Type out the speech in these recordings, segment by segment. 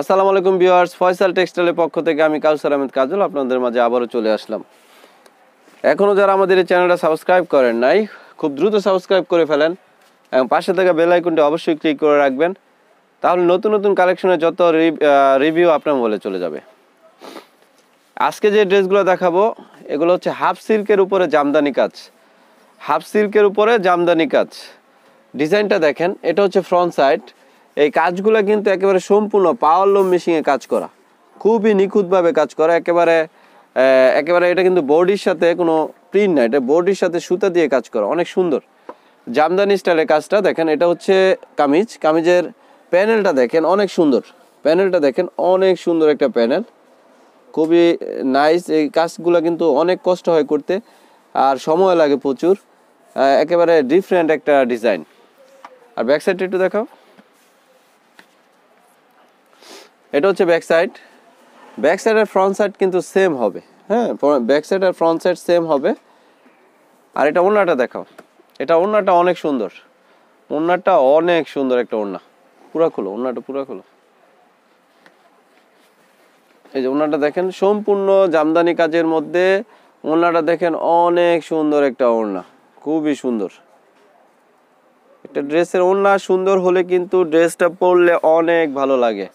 আসসালামু আলাইকুম ভিউয়ার্স ফয়সাল টেক্সটাইলের পক্ষ থেকে আমি কাউসার আহমেদ কাজল আপনাদের মাঝে আবারও চলে আসলাম এখনও যারা আমাদের এই চ্যানেলটা সাবস্ক্রাইব করেন নাই খুব দ্রুত সাবস্ক্রাইব করে ফেলেন এবং পাশে থাকা বেল অবশ্যই ক্লিক করে রাখবেন তাহলে নতুন নতুন কালেকশনের যত রিভিউ আপনার বলে চলে যাবে আজকে যে ড্রেসগুলো দেখাবো এগুলো হচ্ছে হাফ সিল্কের উপরে জামদানি কাজ হাফ সিল্কের উপরে জামদানি কাজ ডিজাইনটা দেখেন এটা হচ্ছে ফ্রন্ট সাইড এই কাজগুলো কিন্তু একেবারে সম্পূর্ণ পাওয়ার লোম মেশিনে কাজ করা খুবই নিখুঁতভাবে কাজ করা একেবারে একেবারে এটা কিন্তু বডির সাথে কোনো প্রিন্ট না এটা বডির সাথে সুতা দিয়ে কাজ করা অনেক সুন্দর জামদানি স্টাইলের কাজটা দেখেন এটা হচ্ছে কামিজ কামিজের প্যানেলটা দেখেন অনেক সুন্দর প্যানেলটা দেখেন অনেক সুন্দর একটা প্যানেল খুবই নাইস এই কাজগুলো কিন্তু অনেক কষ্ট হয় করতে আর সময় লাগে প্রচুর একেবারে ডিফারেন্ট একটা ডিজাইন আর ব্যাক সাইডটা একটু দেখাও এটা হচ্ছে ব্যাক সাইড ব্যাক সাইড আর ফ্রন্ট সাইড কিন্তু সেম হবে হ্যাঁ ব্যাক সাইড আর ফ্রন্ট সাইড সেম হবে আর এটা ওড়নাটা দেখাও এটা ওড়নাটা অনেক সুন্দর ওড়নাটা অনেক সুন্দর একটা ওড়না পুরা খোলো ওড়নাটা পুরা খোলো এই যে ওড়নাটা দেখেন সম্পূর্ণ জামদানি কাজের মধ্যে ওড়নাটা দেখেন অনেক সুন্দর একটা ওড়না খুবই সুন্দর একটা ড্রেসের ওড়না সুন্দর হলে কিন্তু ড্রেসটা পরলে অনেক ভালো লাগে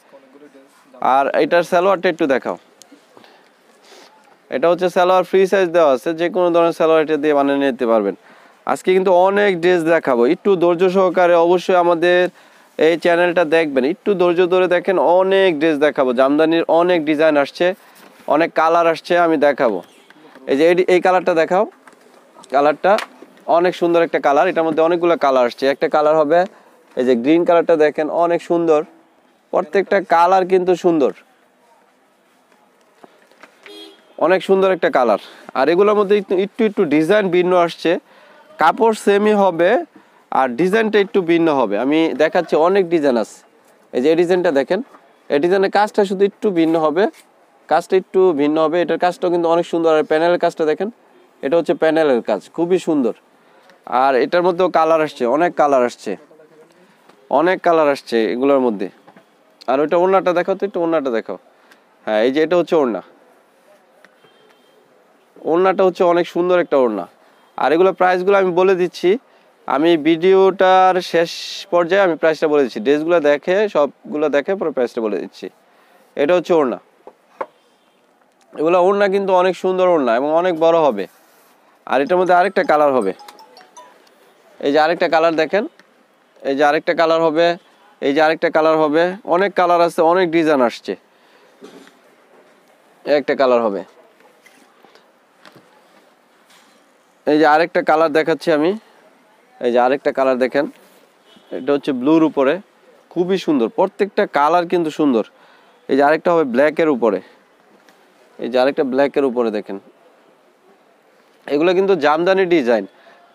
আর এটার সালোয়ারটা একটু দেখাও এটা হচ্ছে সালোয়ার ফ্রি সাইজ দেওয়া আছে যে কোনো ধরনের সালোয়ার এটা দিয়ে বানিয়ে নিতে পারবেন আজকে কিন্তু অনেক ড্রেস দেখাবো একটু ধৈর্য সহকারে অবশ্যই আমাদের এই চ্যানেলটা দেখবেন একটু ধৈর্য ধরে দেখেন অনেক ড্রেস দেখাবো জামদানির অনেক ডিজাইন আসছে অনেক কালার আসছে আমি দেখাবো এই যে এই কালারটা দেখাও কালারটা অনেক সুন্দর একটা কালার এটার মধ্যে অনেকগুলো কালার আসছে একটা কালার হবে এই যে গ্রিন কালারটা দেখেন অনেক সুন্দর প্রত্যেকটা কালার কিন্তু সুন্দর অনেক সুন্দর একটা কালার আর এগুলোর মধ্যে একটু একটু ডিজাইন ভিন্ন আসছে কাপড় সেমই হবে আর ডিজাইনটা একটু ভিন্ন হবে আমি দেখাচ্ছি অনেক ডিজাইন আছে এই যে এই ডিজাইনটা দেখেন এই ডিজাইনের কাজটা শুধু একটু ভিন্ন হবে কাজটা একটু ভিন্ন হবে এটার কাজটাও কিন্তু অনেক সুন্দর আর প্যানেলের কাজটা দেখেন এটা হচ্ছে প্যানেলের কাজ খুবই সুন্দর আর এটার মধ্যেও কালার আসছে অনেক কালার আসছে অনেক কালার আসছে এগুলোর মধ্যে আর ওইটা ওড়নাটা দেখাও তো একটু ওড়নাটা দেখাও হ্যাঁ এই যে এটা হচ্ছে ওড়না ওড়নাটা হচ্ছে অনেক সুন্দর একটা ওড়না আর এগুলো প্রাইসগুলো আমি বলে দিচ্ছি আমি ভিডিওটার শেষ পর্যায়ে আমি প্রাইসটা বলে দিচ্ছি ড্রেসগুলো দেখে সবগুলো দেখে পরে প্রাইসটা বলে দিচ্ছি এটা হচ্ছে ওড়না এগুলো ওড়না কিন্তু অনেক সুন্দর ওড়না এবং অনেক বড় হবে আর এটার মধ্যে আরেকটা কালার হবে এই যে আরেকটা কালার দেখেন এই যে আরেকটা কালার হবে এই যে আরেকটা কালার হবে অনেক কালার আছে অনেক ডিজাইন আসছে একটা কালার হবে এই যে আরেকটা কালার দেখাচ্ছি আমি এই যে আরেকটা কালার দেখেন এটা হচ্ছে ব্লুর উপরে খুবই সুন্দর প্রত্যেকটা কালার কিন্তু সুন্দর এই যে আরেকটা হবে ব্ল্যাকের উপরে এই যে আরেকটা ব্ল্যাকের উপরে দেখেন এগুলো কিন্তু জামদানি ডিজাইন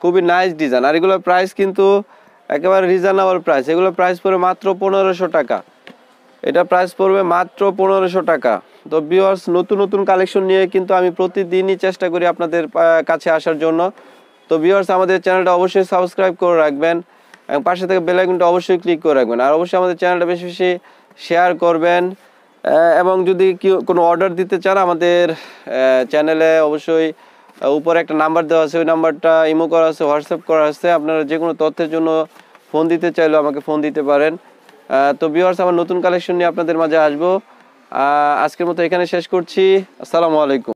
খুবই নাইস ডিজাইন আর এগুলোর প্রাইস কিন্তু একেবারে রিজনেবল প্রাইস এগুলো প্রাইস পড়বে মাত্র পনেরোশো টাকা এটা প্রাইস পড়বে মাত্র পনেরোশো টাকা তো বিওয়ার্স নতুন নতুন কালেকশন নিয়ে কিন্তু আমি প্রতিদিনই চেষ্টা করি আপনাদের কাছে আসার জন্য তো বিওয়ার্স আমাদের চ্যানেলটা অবশ্যই সাবস্ক্রাইব করে রাখবেন এবং পাশে থেকে বেলাইকনটা অবশ্যই ক্লিক করে রাখবেন আর অবশ্যই আমাদের চ্যানেলটা বেশি বেশি শেয়ার করবেন এবং যদি কেউ কোনো অর্ডার দিতে চান আমাদের চ্যানেলে অবশ্যই উপরে একটা নাম্বার দেওয়া আছে ওই নাম্বারটা ইমো করা আছে হোয়াটসঅ্যাপ করা আছে আপনারা যে কোনো তথ্যের জন্য ফোন দিতে চাইলেও আমাকে ফোন দিতে পারেন তো ভিউয়ার্স আমার নতুন কালেকশন নিয়ে আপনাদের মাঝে আসবো আজকের মতো এখানে শেষ করছি আসসালামু আলাইকুম